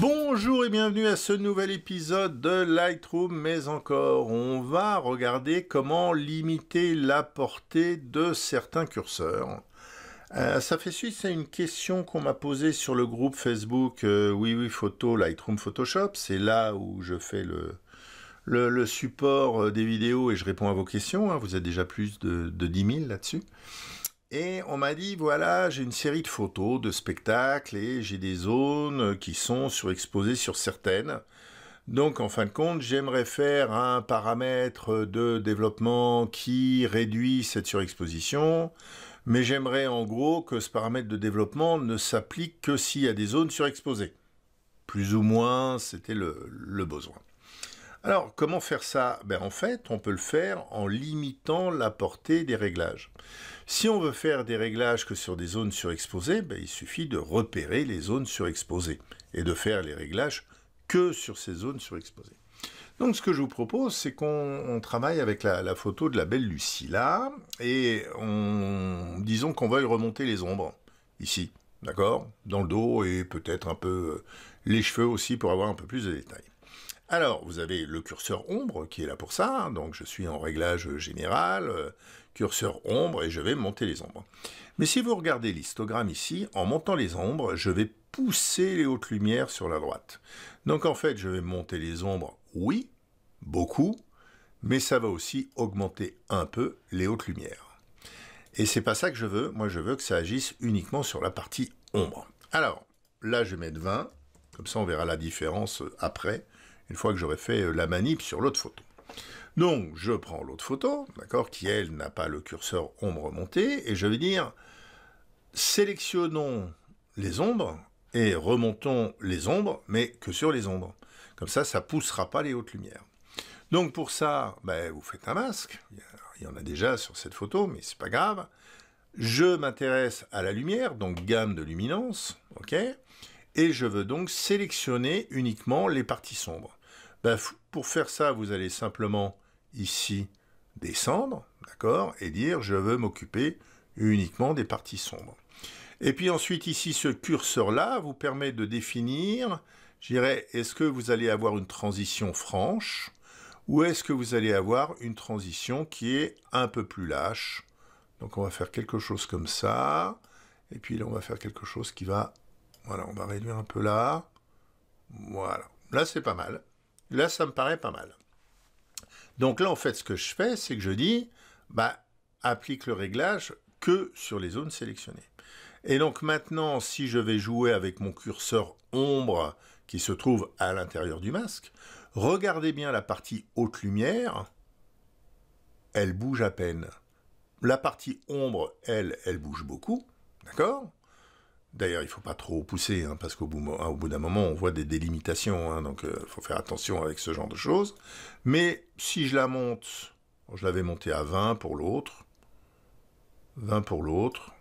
Bonjour et bienvenue à ce nouvel épisode de Lightroom, mais encore, on va regarder comment limiter la portée de certains curseurs. Euh, ça fait suite à une question qu'on m'a posée sur le groupe Facebook euh, Oui Oui Photo Lightroom Photoshop, c'est là où je fais le, support euh, des vidéos et je réponds à vos questions, hein. vous êtes déjà plus de, de 10 000 là-dessus. Et on m'a dit, voilà, j'ai une série de photos de spectacles et j'ai des zones qui sont surexposées sur certaines. Donc en fin de compte, j'aimerais faire un paramètre de développement qui réduit cette surexposition, mais j'aimerais en gros que ce paramètre de développement ne s'applique que s'il y a des zones surexposées. Plus ou moins, c'était le, le besoin. Alors, comment faire ça ben, En fait, on peut le faire en limitant la portée des réglages. Si on veut faire des réglages que sur des zones surexposées, ben, il suffit de repérer les zones surexposées et de faire les réglages que sur ces zones surexposées. Donc ce que je vous propose, c'est qu'on travaille avec la, photo de la belle Lucie là et on, disons qu'on veuille remonter les ombres, ici, d'accord Dans le dos et peut-être un peu euh, les cheveux aussi pour avoir un peu plus de détails. Alors, vous avez le curseur ombre qui est là pour ça, hein, donc je suis en réglage général, euh, curseur ombre, et je vais monter les ombres. Mais si vous regardez l'histogramme ici, en montant les ombres, je vais pousser les hautes lumières sur la droite. Donc en fait, je vais monter les ombres, oui, beaucoup, mais ça va aussi augmenter un peu les hautes lumières. Et c'est pas ça que je veux, moi je veux que ça agisse uniquement sur la partie ombre. Alors, là je vais mettre 20, comme ça on verra la différence euh, après une fois que j'aurai fait euh, la manip sur l'autre photo. Donc, je prends l'autre photo, d'accord, qui elle n'a pas le curseur ombre remontée, et je vais dire sélectionnons les ombres et remontons les ombres, mais que sur les ombres. Comme ça, ça ne poussera pas les hautes lumières. Donc pour ça, ben, vous faites un masque. Il y en a déjà sur cette photo, mais ce n'est pas grave. Je m'intéresse à la lumière, donc gamme de luminance, ok Et je veux donc sélectionner uniquement les parties sombres. Bah, pour faire ça, vous allez simplement ici descendre, d'accord, et dire je veux m'occuper uniquement des parties sombres. Et puis ensuite ici, ce curseur-là vous permet de définir, je dirais, est-ce que vous allez avoir une transition franche ou est-ce que vous allez avoir une transition qui est un peu plus lâche. Donc on va faire quelque chose comme ça, et puis là on va faire quelque chose qui va, voilà, on va réduire un peu là, voilà. Là c'est pas mal. Là, ça me paraît pas mal. Donc là, en fait, ce que je fais, c'est que je dis, bah, applique le réglage que sur les zones sélectionnées. Et donc maintenant, si je vais jouer avec mon curseur ombre qui se trouve à l'intérieur du masque, regardez bien la partie haute lumière, elle bouge à peine. La partie ombre, elle, elle bouge beaucoup, d'accord D'ailleurs, il ne faut pas trop pousser, hein, parce qu'au bout, bout d'un moment, on voit des délimitations, hein, donc il euh, faut faire attention avec ce genre de choses. Mais si je la monte, je l'avais montée à 20 pour l'autre, 20 pour l'autre,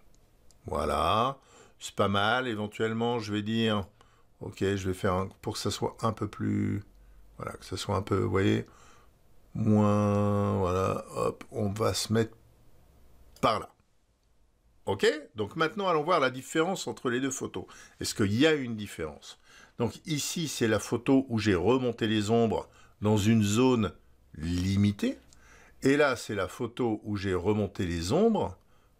voilà, c'est pas mal, éventuellement, je vais dire, ok, je vais faire pour que ça soit un peu plus, voilà, que ça soit un peu, vous voyez, moins, voilà, hop, on va se mettre par là. OK Donc maintenant, allons voir la différence entre les deux photos. Est-ce qu'il y a une différence Donc ici, c'est la photo où j'ai remonté les ombres dans une zone limitée. Et là, c'est la photo où j'ai remonté les ombres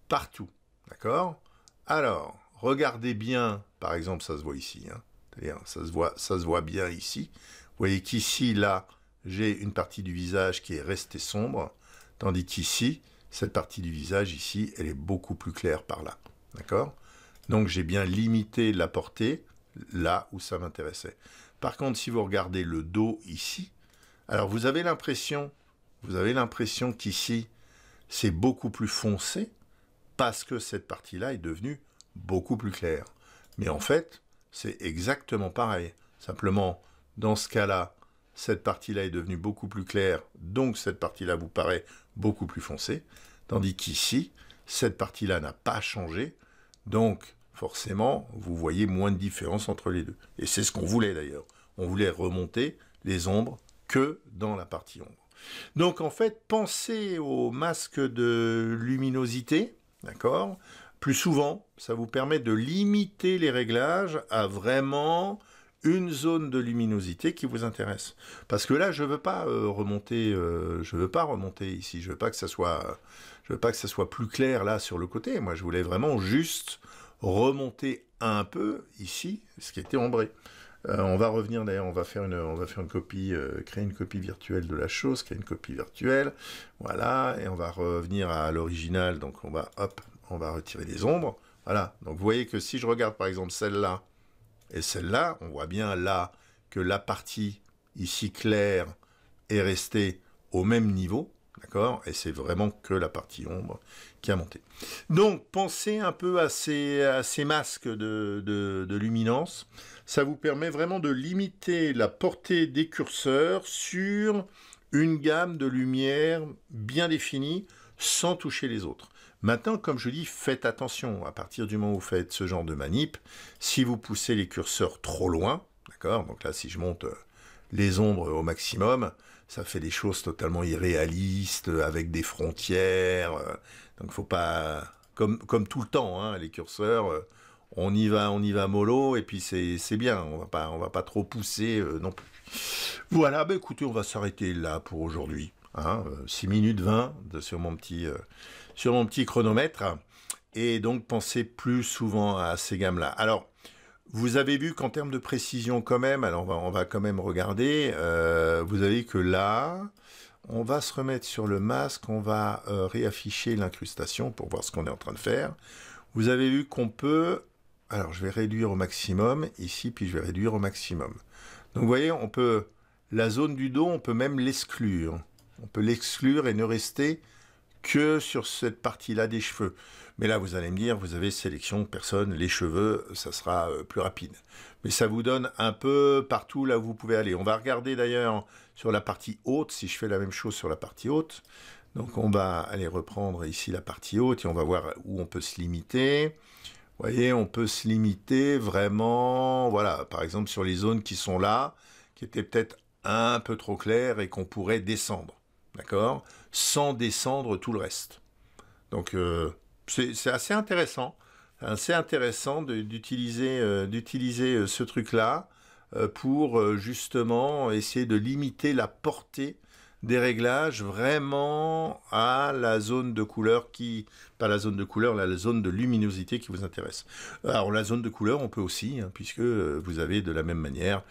partout. D'accord Alors, regardez bien, par exemple, ça se voit ici. Hein. C'est-à-dire, ça, ça se voit bien ici. Vous voyez qu'ici, là, j'ai une partie du visage qui est restée sombre, tandis qu'ici, cette partie du visage ici, elle est beaucoup plus claire par là. D'accord Donc j'ai bien limité la portée là où ça m'intéressait. Par contre, si vous regardez le dos ici, alors vous avez l'impression, vous avez l'impression qu'ici, c'est beaucoup plus foncé parce que cette partie-là est devenue beaucoup plus claire. Mais en fait, c'est exactement pareil. Simplement, dans ce cas-là, cette partie-là est devenue beaucoup plus claire, donc cette partie-là vous paraît beaucoup plus foncée, tandis qu'ici, cette partie-là n'a pas changé, donc forcément, vous voyez moins de différence entre les deux. Et c'est ce qu'on voulait d'ailleurs. On voulait remonter les ombres que dans la partie ombre. Donc en fait, pensez au masque de luminosité, d'accord Plus souvent, ça vous permet de limiter les réglages à vraiment une zone de luminosité qui vous intéresse. Parce que là, je veux pas euh, remonter, euh, je veux pas remonter ici. Je veux pas que ça soit, je veux pas que ça soit plus clair là sur le côté. Moi, je voulais vraiment juste remonter un peu ici, ce qui était ombré. Euh, on va revenir d'ailleurs, on va faire une, on va faire une copie, créer une copie virtuelle de la chose, créer une copie virtuelle, voilà, et on va revenir à l'original. Donc on va, hop, on va retirer les ombres, voilà. Donc vous voyez que si je regarde par exemple celle-là, et celle-là, on voit bien là que la partie ici claire est restée au même niveau, d'accord Et c'est vraiment que la partie ombre qui a monté. Donc, pensez un peu à ces, masques de luminance. Ça vous permet vraiment de limiter la portée des curseurs sur une gamme de lumière bien définie sans toucher les autres. Maintenant, comme je dis, faites attention. À partir du moment où vous faites ce genre de manip, si vous poussez les curseurs trop loin, d'accord Donc là, si je monte euh, les ombres au maximum, ça fait des choses totalement irréalistes, avec des frontières. Euh, donc faut pas... Comme, comme tout le temps, hein, les curseurs, euh, on y va, on y va mollo, et puis c'est bien, on va pas, on va pas trop pousser non plus. Voilà, bah écoutez, on va s'arrêter là pour aujourd'hui. 6 hein, euh, minutes 20 de, sur, mon petit, euh, sur mon petit chronomètre, et donc pensez plus souvent à ces gammes-là. Alors, vous avez vu qu'en termes de précision quand même, alors on va, quand même regarder, euh, vous avez que là, on va se remettre sur le masque, on va réafficher l'incrustation pour voir ce qu'on est en train de faire. Vous avez vu qu'on peut, alors je vais réduire au maximum ici, puis je vais réduire au maximum. Donc vous voyez, on peut, la zone du dos, on peut même l'exclure. On peut l'exclure et ne rester que sur cette partie-là des cheveux. Mais là, vous allez me dire, vous avez sélection personne, les cheveux, ça sera euh, plus rapide. Mais ça vous donne un peu partout là où vous pouvez aller. On va regarder d'ailleurs sur la partie haute, si je fais la même chose sur la partie haute. Donc on va aller reprendre ici la partie haute et on va voir où on peut se limiter. Vous voyez, on peut se limiter vraiment, voilà, par exemple sur les zones qui sont là, qui étaient peut-être un peu trop claires et qu'on pourrait descendre d'accord Sans descendre tout le reste. Donc euh, c'est assez intéressant, assez intéressant d'utiliser euh, euh, ce truc-là pour justement essayer de limiter la portée des réglages vraiment à la zone de couleur qui, pas la zone de couleur, la zone de luminosité qui vous intéresse. Euh, alors la zone de couleur, on peut aussi, hein, puisque euh, vous avez de la même manière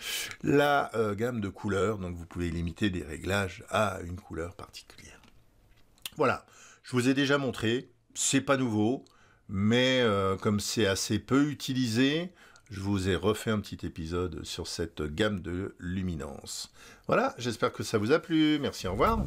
la euh, gamme de couleurs, donc vous pouvez limiter des réglages à une couleur particulière. Voilà, je vous ai déjà montré, c'est pas nouveau, mais comme c'est assez peu utilisé, je vous ai refait un petit épisode sur cette gamme de luminance. Voilà, j'espère que ça vous a plu. Merci, au revoir.